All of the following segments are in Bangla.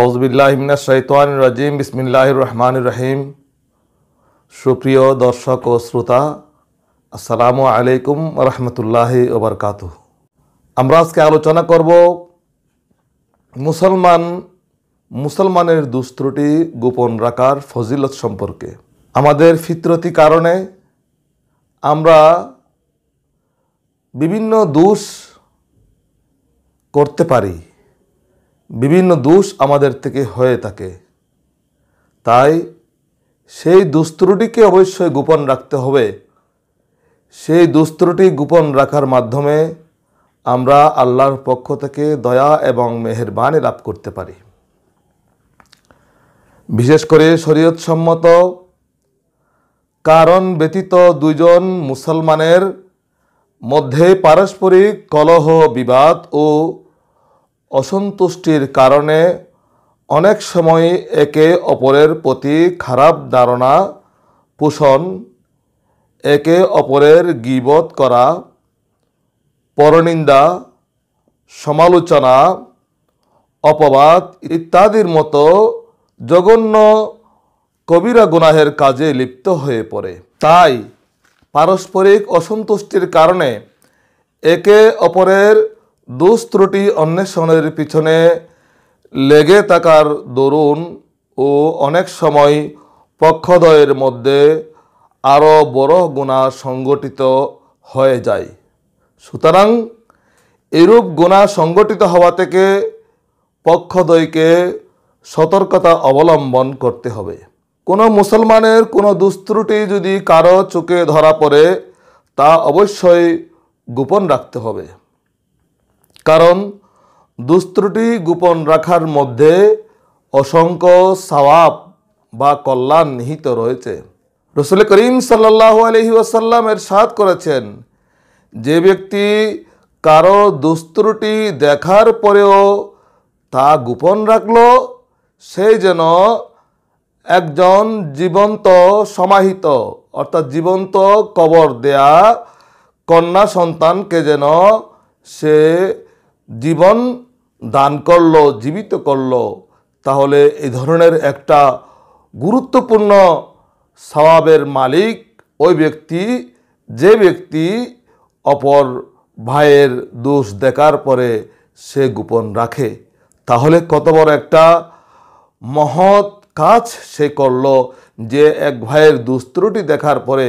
আউজবিল্লাহিমিনাশাইতানজিম বিসমিল্লাহ রহমান রহিম সুপ্রিয় দর্শক ও শ্রোতা আসসালামু আলাইকুম রহমতুল্লাহ ওবরকাত আমরা আজকে আলোচনা করব মুসলমান মুসলমানের দুস্ত্রুটি গোপন রাখার ফজিলত সম্পর্কে আমাদের ফিতরতি কারণে আমরা বিভিন্ন দোষ করতে পারি বিভিন্ন দোষ আমাদের থেকে হয়ে থাকে তাই সেই দুস্ত্রুটিকে অবশ্যই গোপন রাখতে হবে সেই দুস্ত্রুটি গোপন রাখার মাধ্যমে আমরা আল্লাহর পক্ষ থেকে দয়া এবং মেহেরবানি লাভ করতে পারি বিশেষ করে শরীয়তসম্মত কারণ ব্যতীত দুজন মুসলমানের মধ্যে পারস্পরিক কলহ বিবাদ ও অসন্তুষ্টির কারণে অনেক সময় একে অপরের প্রতি খারাপ ধারণা পোষণ একে অপরের গিবত করা পরনিন্দা সমালোচনা অপবাদ ইত্যাদির মতো জঘন্য কবিরা গুনাহের কাজে লিপ্ত হয়ে পড়ে তাই পারস্পরিক অসন্তুষ্টির কারণে একে অপরের দোষ ত্রুটি অন্বেষণের পিছনে লেগে থাকার দরুন ও অনেক সময় পক্ষদয়ের মধ্যে আরও বড় গুণা সংগঠিত হয়ে যায় সুতরাং এরূপ গুণা সংগঠিত হওয়া থেকে পক্ষদয়কে সতর্কতা অবলম্বন করতে হবে কোনো মুসলমানের কোনো দুস্ত্রুটি যদি কারো চোখে ধরা পড়ে তা অবশ্যই গোপন রাখতে হবে কারণ দুস্ত্রুটি গোপন রাখার মধ্যে অসংখ্য সওয়াব বা কল্যাণ নিহিত রয়েছে রসুল করিম সাল্লাহ আলহি ওয়াসাল্লাম এর সাদ করেছেন যে ব্যক্তি কারো দুস্ত্রুটি দেখার পরেও তা গোপন রাখল সেই যেন একজন জীবন্ত সমাহিত অর্থাৎ জীবন্ত কবর দেয়া কন্যা সন্তানকে যেন সে জীবন দান করলো জীবিত করলো তাহলে এই ধরনের একটা গুরুত্বপূর্ণ স্বভাবের মালিক ওই ব্যক্তি যে ব্যক্তি অপর ভাইয়ের দোষ দেখার পরে সে গোপন রাখে তাহলে কত বড় একটা মহৎ কাজ সে করল যে এক ভাইয়ের দুস্ত্রুটি দেখার পরে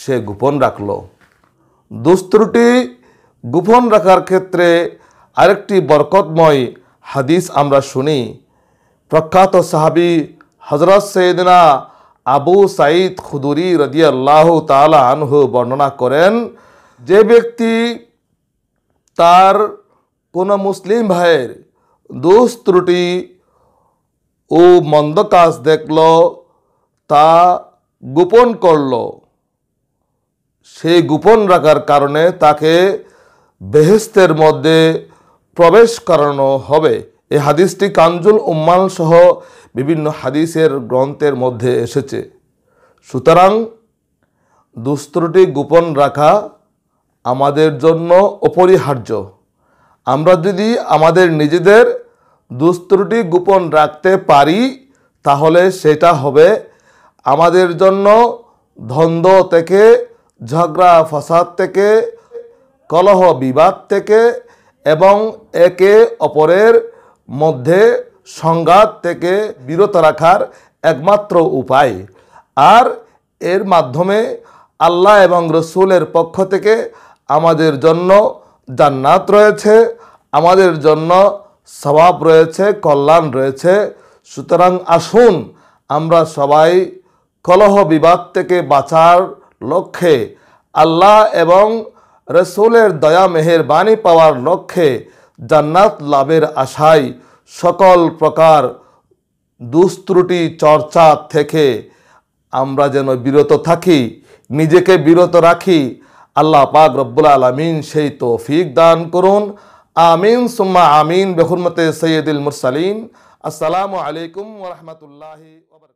সে গোপন রাখল দুস্ত্রুটি গোপন রাখার ক্ষেত্রে আরেকটি বরকতময় হাদিস আমরা শুনি প্রখ্যাত সাহাবি হজরত সৈদিনা আবু সাইদ খুদুরি রদিয়াল্লাহ তালা আনহু বর্ণনা করেন যে ব্যক্তি তার কোনো মুসলিম ভাইয়ের দোষ ত্রুটি ও মন্দ কাজ দেখল তা গোপন করল সেই গোপন রাখার কারণে তাকে বেহেস্তের মধ্যে প্রবেশ করানো হবে এই হাদিসটি কাঞ্জুল উম্মাল সহ বিভিন্ন হাদিসের গ্রন্থের মধ্যে এসেছে সুতরাং দুস্ত্রটি গোপন রাখা আমাদের জন্য অপরিহার্য আমরা যদি আমাদের নিজেদের দুস্ত্রটি গোপন রাখতে পারি তাহলে সেটা হবে আমাদের জন্য ধন্দ থেকে ঝগড়া ফসাদ থেকে কলহ বিবাদ থেকে এবং একে অপরের মধ্যে সংঘাত থেকে বিরত রাখার একমাত্র উপায় আর এর মাধ্যমে আল্লাহ এবং রসুলের পক্ষ থেকে আমাদের জন্য জান্নাত রয়েছে আমাদের জন্য স্বভাব রয়েছে কল্যাণ রয়েছে সুতরাং আসুন আমরা সবাই কলহ বিবাদ থেকে বাঁচার লক্ষ্যে আল্লাহ এবং রসুলের দয়া মেহেরবানি পাওয়ার লক্ষ্যে জান্নাত লাভের আশায় সকল প্রকার দুস্ত্রুটি চর্চা থেকে আমরা যেন বিরত থাকি নিজেকে বিরত রাখি আল্লাহ পাক রব্বুল আলমিন সেই তৌফিক দান করুন আমিন সুম্মা আমিন বেহুরমতে সৈয়দুল মুরসালিম আসসালামু আলাইকুম ওরহমতুল্লাহ